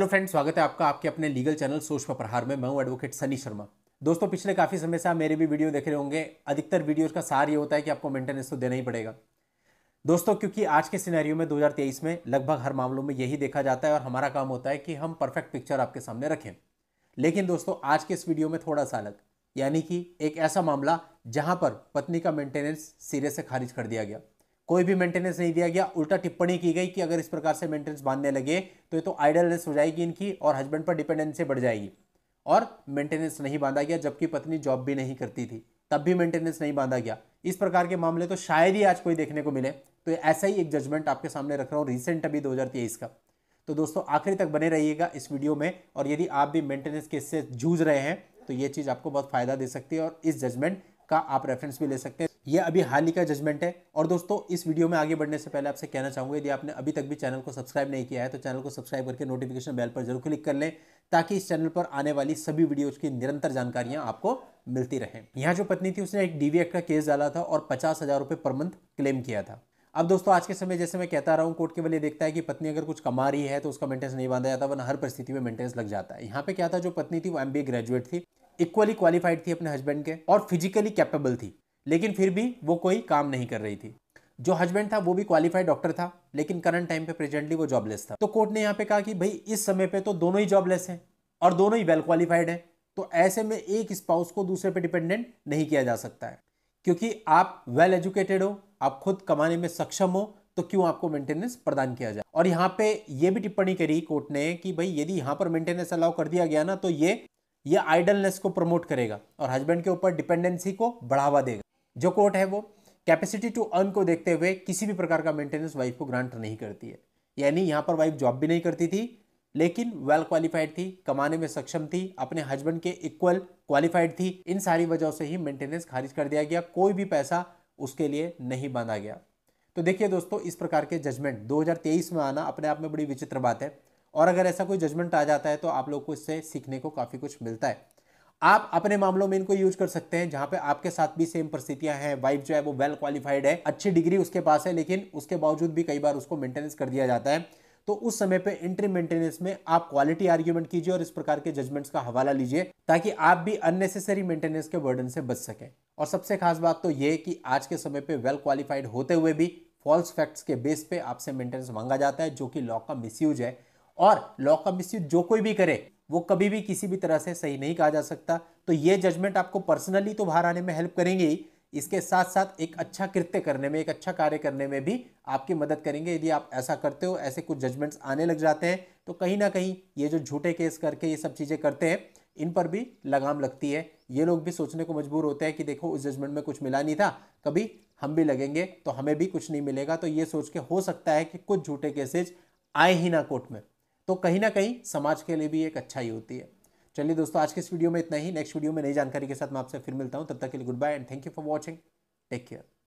hello friend स्वागत है आपका आपके अपने लीगल चैनल सूक्ष्म प्रहार में मैं हूं एडवोकेट सनी शर्मा दोस्तों पिछले काफ़ी समय से आप मेरे भी वीडियो देख रहे होंगे अधिकतर वीडियोस का सार ये होता है कि आपको मेंटेनेंस तो देना ही पड़ेगा दोस्तों क्योंकि आज के सिनेरियो में 2023 में लगभग हर मामलों में यही देखा जाता है और हमारा काम होता है कि हम परफेक्ट पिक्चर आपके सामने रखें लेकिन दोस्तों आज के इस वीडियो में थोड़ा सा अलग यानी कि एक ऐसा मामला जहाँ पर पत्नी का मेंटेनेंस सिरे से खारिज कर दिया गया कोई भी मेंटेनेंस नहीं दिया गया उल्टा टिप्पणी की गई कि अगर इस प्रकार से मेंटेनेंस बांधने लगे तो ये तो आइडलनेस हो जाएगी इनकी और हस्बैंड पर डिपेंडेंसी बढ़ जाएगी और मेंटेनेंस नहीं बांधा गया जबकि पत्नी जॉब भी नहीं करती थी तब भी मेंटेनेंस नहीं बांधा गया इस प्रकार के मामले तो शायद ही आज कोई देखने को मिले तो ऐसा ही एक जजमेंट आपके सामने रख रहा हूँ रिसेंट अभी दो का तो दोस्तों आखिरी तक बने रहिएगा इस वीडियो में और यदि आप भी मेंटेनेंस केस से जूझ रहे हैं तो ये चीज़ आपको बहुत फ़ायदा दे सकती है और इस जजमेंट का आप रेफरेंस भी ले सकते हैं ये अभी हाल ही का जजमेंट है और दोस्तों इस वीडियो में आगे बढ़ने से पहले आपसे कहना चाहूंगा यदि आपने अभी तक भी चैनल को सब्सक्राइब नहीं किया है तो चैनल को सब्सक्राइब करके नोटिफिकेशन बेल पर जरूर क्लिक कर लें ताकि इस चैनल पर आने वाली सभी वीडियोज की निरंतर जानकारियां आपको मिलती रहे यहाँ जो पत्नी थी उसने एक डीवी एक्ट का केस डाला था और पचास हज़ार पर मंथ क्लेम किया था अब दोस्तों आज के समय जैसे मैं कहता रहा हूँ कोर्ट केवल ये देखता है कि पत्नी अगर कुछ कमा रही है तो उसका मेंटेनेंस नहीं बांधा जाता वरना हर परिस्थिति में मेंटेनेंस लग जाता है यहाँ पे क्या था जो पत्नी थी वो एमबीए ग्रेजुएट थी इक्वली क्वालिफाइड थी अपने हस्बैंड के और फिजिकली कैपेबल थी लेकिन फिर भी वो कोई काम नहीं कर रही थी जो हस्बैंड था वो भी क्वालिफाइड डॉक्टर था लेकिन करंट टाइम पे प्रेजेंटली वो जॉबलेस था तो कोर्ट ने यहाँ पे कहा कि भाई इस समय पे तो दोनों ही जॉबलेस हैं और दोनों ही वेल क्वालिफाइड हैं तो ऐसे में एक स्पाउस को दूसरे पे डिपेंडेंट नहीं किया जा सकता है क्योंकि आप वेल एजुकेटेड हो आप खुद कमाने में सक्षम हो तो क्यों आपको मेंटेनेंस प्रदान किया जाए और यहाँ पे ये भी टिप्पणी करी कोर्ट ने कि भाई यदि यहाँ पर मेंटेनेंस अलाउ कर दिया गया ना तो ये ये आइडलनेस को प्रमोट करेगा और हस्बैंड के ऊपर डिपेंडेंसी को बढ़ावा देगा जो कोर्ट है वो कैपेसिटी टू अर्न को देखते हुए किसी भी प्रकार का मेंटेनेंस वाइफ को ग्रांट नहीं करती है यानी यहाँ पर वाइफ जॉब भी नहीं करती थी लेकिन वेल well क्वालिफाइड थी कमाने में सक्षम थी अपने हस्बैंड के इक्वल क्वालिफाइड थी इन सारी वजहों से ही मेंटेनेंस खारिज कर दिया गया कोई भी पैसा उसके लिए नहीं बांधा गया तो देखिए दोस्तों इस प्रकार के जजमेंट 2023 में आना अपने आप में बड़ी विचित्र बात है और अगर ऐसा कोई जजमेंट आ जाता है तो आप लोग को इससे सीखने को काफ़ी कुछ मिलता है आप अपने मामलों में इनको यूज कर सकते हैं जहां पे आपके साथ भी सेम परिस्थितियां हैं वाइफ जो है वो वेल क्वालिफाइड है अच्छी डिग्री उसके पास है लेकिन उसके बावजूद भी कई बार उसको मेंटेनेंस कर दिया जाता है तो उस समय पे इंट्री मेंटेनेंस में आप क्वालिटी आर्ग्यूमेंट कीजिए और इस प्रकार के जजमेंट्स का हवाला लीजिए ताकि आप भी अननेसेसरी मेंटेनेंस के बर्डन से बच सकें और सबसे खास बात तो ये कि आज के समय पे वेल क्वालिफाइड होते हुए भी फॉल्स फैक्ट्स के बेस पे आपसे मेंटेनेंस मांगा जाता है जो कि लॉ का मिसयूज है और लॉ का मिसयूज जो कोई भी करे वो कभी भी किसी भी तरह से सही नहीं कहा जा सकता तो ये जजमेंट आपको पर्सनली तो बाहर आने में हेल्प करेंगे ही इसके साथ साथ एक अच्छा कृत्य करने में एक अच्छा कार्य करने में भी आपकी मदद करेंगे यदि आप ऐसा करते हो ऐसे कुछ जजमेंट्स आने लग जाते हैं तो कहीं ना कहीं ये जो झूठे केस करके ये सब चीज़ें करते हैं इन पर भी लगाम लगती है ये लोग भी सोचने को मजबूर होते हैं कि देखो उस जजमेंट में कुछ मिला नहीं था कभी हम भी लगेंगे तो हमें भी कुछ नहीं मिलेगा तो ये सोच के हो सकता है कि कुछ झूठे केसेज आए ही ना कोर्ट में तो कहीं ना कहीं समाज के लिए भी एक अच्छा ही होती है चलिए दोस्तों आज के इस वीडियो में इतना ही नेक्स्ट वीडियो में नई जानकारी के साथ मैं आपसे फिर मिलता हूँ तब तक के लिए good bye and thank you for watching take care